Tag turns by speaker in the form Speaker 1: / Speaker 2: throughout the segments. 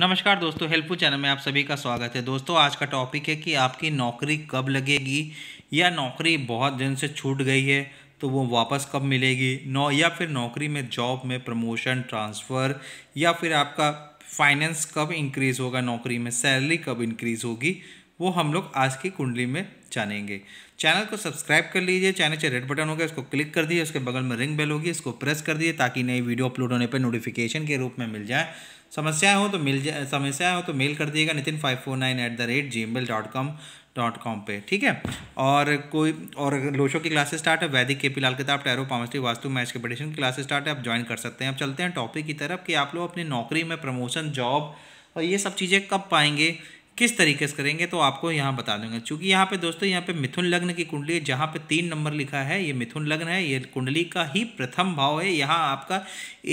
Speaker 1: नमस्कार दोस्तों helpful channel में आप सभी का स्वागत है दोस्तों आज का टॉपिक है कि आपकी नौकरी कब लगेगी या नौकरी बहुत दिन से छूट गई है तो वो वापस कब मिलेगी नौ या फिर नौकरी में जॉब में प्रमोशन ट्रांसफ़र या फिर आपका फाइनेंस कब इंक्रीज़ होगा नौकरी में सैलरी कब इंक्रीज़ होगी वो हम लोग आज की कुंडली में जानेंगे चैनल को सब्सक्राइब कर लीजिए चैनल से रेड बटन होगा इसको क्लिक कर दिए उसके बगल में रिंग बेल होगी इसको प्रेस कर दिए ताकि नई वीडियो अपलोड होने पर नोटिफिकेशन के रूप में मिल जाए समस्याएं हो तो मिल जाए समस्याएं हो तो मेल कर दिएगा Nitin five four nine at the rate Gmail dot com dot com पर ठीक है और कोई और लोशो की क्लासेस स्टार्ट है वैदिक के पी लाल किताब टैरो पामस्टी वास्तु मैच के पटेशन की क्लासेस स्टार्ट है आप ज्वाइन कर सकते हैं अब चलते हैं टॉपिक की तरफ कि आप लोग अपनी नौकरी में प्रमोशन जॉब और ये सब चीज़ें कब पाएंगे किस तरीके से करेंगे तो आपको यहाँ बता दूंगा क्योंकि यहाँ पे दोस्तों यहाँ पे मिथुन लग्न की कुंडली है जहाँ पे तीन नंबर लिखा है ये मिथुन लग्न है ये कुंडली का ही प्रथम भाव है यहाँ आपका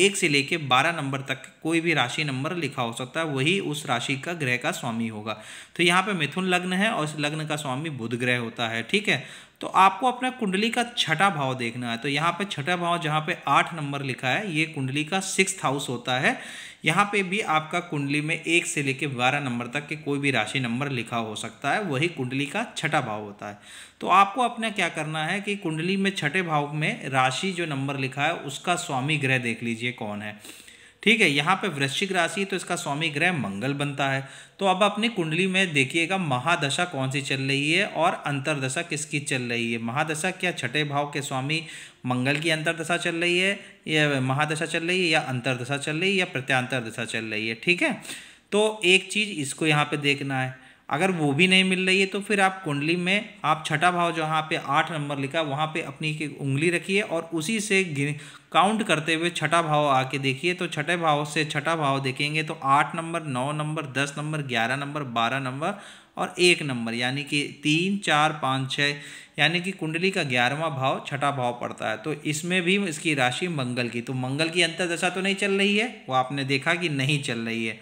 Speaker 1: एक से लेके बारह नंबर तक कोई भी राशि नंबर लिखा हो सकता है वही उस राशि का ग्रह का स्वामी होगा तो यहाँ पे मिथुन लग्न है और इस लग्न का स्वामी बुध ग्रह होता है ठीक है तो आपको अपना कुंडली का छठा भाव देखना है तो यहाँ पे छठा भाव जहाँ पे आठ नंबर लिखा है ये कुंडली का सिक्स हाउस होता है यहाँ पे भी आपका कुंडली में एक से लेके बारह नंबर तक के कोई भी राशि नंबर लिखा हो सकता है वही कुंडली का छठा भाव होता है तो आपको अपना क्या करना है कि कुंडली में छठे भाव में राशि जो नंबर लिखा है उसका स्वामी ग्रह देख लीजिए कौन है ठीक है यहाँ पे वृश्चिक राशि तो इसका स्वामी ग्रह मंगल बनता है तो अब अपनी कुंडली में देखिएगा महादशा कौन सी चल रही है और अंतरदशा किसकी चल रही है महादशा क्या छठे भाव के स्वामी मंगल की अंतरदशा चल रही है या महादशा चल रही है या अंतरदशा चल रही है या प्रत्यांतर दशा चल रही है ठीक है तो एक चीज़ इसको यहाँ पे देखना है अगर वो भी नहीं मिल रही है तो फिर आप कुंडली में आप छठा भाव जहाँ पे आठ नंबर लिखा वहाँ पे अपनी की उंगली रखिए और उसी से काउंट करते हुए छठा भाव आके देखिए तो छठे भाव से छठा भाव देखेंगे तो आठ नंबर नौ नंबर दस नंबर ग्यारह नंबर बारह नंबर और एक नंबर यानी कि तीन चार पाँच छः यानी कि कुंडली का ग्यारहवा भाव छठा भाव पड़ता है तो इसमें भी इसकी राशि मंगल की तो मंगल की अंतरदशा तो नहीं चल रही है वो आपने देखा कि नहीं चल रही है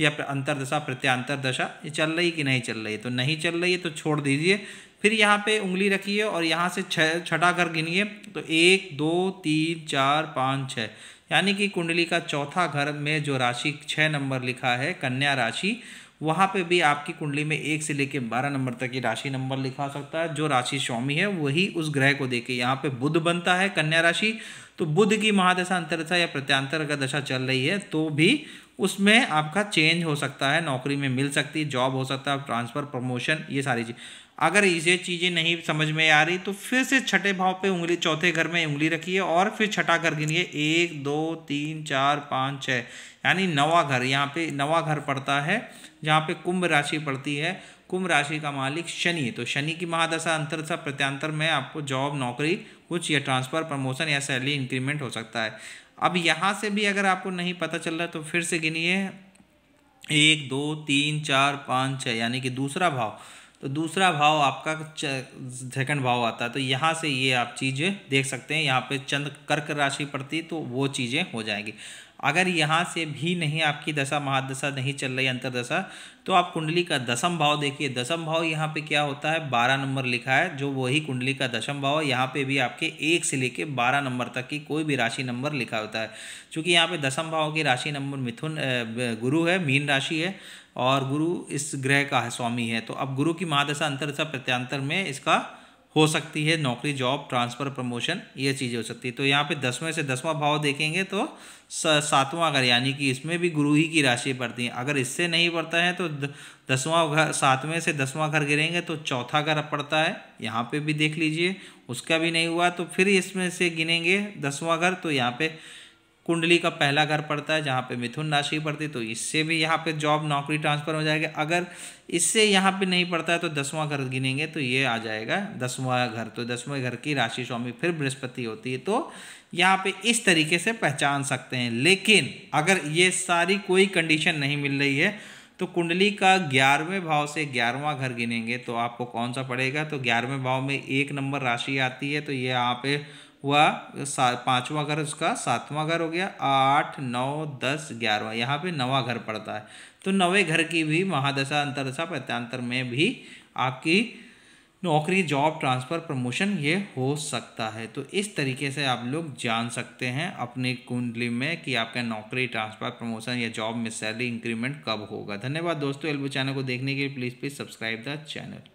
Speaker 1: या अंतरदशा प्रत्यंतर दशा ये चल रही कि नहीं चल रही है तो नहीं चल रही है तो छोड़ दीजिए फिर यहाँ पे उंगली रखिए और यहाँ से छ छठा घर गिनिए तो एक दो तीन चार पाँच छः यानी कि कुंडली का चौथा घर में जो राशि छः नंबर लिखा है कन्या राशि वहाँ पे भी आपकी कुंडली में एक से लेकर बारह नंबर तक की राशि नंबर लिखा सकता है जो राशि स्वामी है वही उस ग्रह को देखे यहाँ पे बुध बनता है कन्या राशि तो बुध की महादशा अंतरदशा या प्रत्यांतर अगर दशा चल रही है तो भी उसमें आपका चेंज हो सकता है नौकरी में मिल सकती है जॉब हो सकता है ट्रांसफ़र प्रमोशन ये सारी चीज़ अगर इसे चीज़ें नहीं समझ में आ रही तो फिर से छठे भाव पे उंगली चौथे घर में उंगली रखिए और फिर छठा घर गिनिए एक दो तीन चार पाँच छः यानी नवा घर यहाँ पे नवा घर पड़ता है जहाँ पे कुंभ राशि पड़ती है कुंभ राशि का मालिक शनि तो शनि की महादशा सा प्रत्यांतर में आपको जॉब नौकरी कुछ या ट्रांसफ़र प्रमोशन या सैलरी इंक्रीमेंट हो सकता है अब यहाँ से भी अगर आपको नहीं पता चल रहा तो फिर से गिनिए एक दो तीन चार पाँच छः यानी कि दूसरा भाव तो दूसरा भाव आपका सेकंड भाव आता है तो यहाँ से ये आप चीज़ें देख सकते हैं यहाँ पे चंद कर्क राशि पड़ती तो वो चीज़ें हो जाएंगी अगर यहाँ से भी नहीं आपकी दशा महादशा नहीं चल रही अंतरदशा तो आप कुंडली का दसम भाव देखिए दसम भाव यहाँ पे क्या होता है बारह नंबर लिखा है जो वही कुंडली का दशम भाव है यहाँ पे भी आपके एक से लेके बारह नंबर तक की कोई भी राशि नंबर लिखा होता है क्योंकि यहाँ पे दसम भाव की राशि नंबर मिथुन गुरु है मीन राशि है और गुरु इस ग्रह का है स्वामी है तो अब गुरु की महादशा अंतरदशा प्रत्यांतर में इसका हो सकती है नौकरी जॉब ट्रांसफ़र प्रमोशन ये चीज़ें हो सकती है तो यहाँ पे दसवें से दसवां भाव देखेंगे तो सातवां घर यानी कि इसमें भी गुरु ही की राशि पड़ती है अगर इससे नहीं पड़ता है तो दसवां घर सातवें से दसवां घर गिरेंगे तो चौथा घर पड़ता है यहाँ पे भी देख लीजिए उसका भी नहीं हुआ तो फिर इसमें से गिनेंगे दसवां घर तो यहाँ पे कुंडली का पहला घर पड़ता है जहाँ पे मिथुन राशि पड़ती है तो इससे भी यहाँ पे जॉब नौकरी ट्रांसफर हो जाएगा अगर इससे यहाँ पे नहीं पड़ता है तो दसवां घर गिनेंगे तो ये आ जाएगा दसवां घर तो दसवें घर की राशि स्वामी फिर बृहस्पति होती है तो यहाँ पे इस तरीके से पहचान सकते हैं लेकिन अगर ये सारी कोई कंडीशन नहीं मिल रही है तो कुंडली का ग्यारहवें भाव से ग्यारहवां घर गिनेंगे तो आपको कौन सा पड़ेगा तो ग्यारहवें भाव में एक नंबर राशि आती है तो ये यहाँ पे हुआ पाँचवा घर उसका सातवां घर हो गया आठ नौ दस ग्यारहवा यहाँ पे नवा घर पड़ता है तो नवे घर की भी महादशा अंतरदशा प्रत्यांतर में भी आपकी नौकरी जॉब ट्रांसफ़र प्रमोशन ये हो सकता है तो इस तरीके से आप लोग जान सकते हैं अपने कुंडली में कि आपका नौकरी ट्रांसफ़र प्रमोशन या जॉब में सैलरी इंक्रीमेंट कब होगा धन्यवाद दोस्तों एल्बो चैनल को देखने के लिए please please subscribe the channel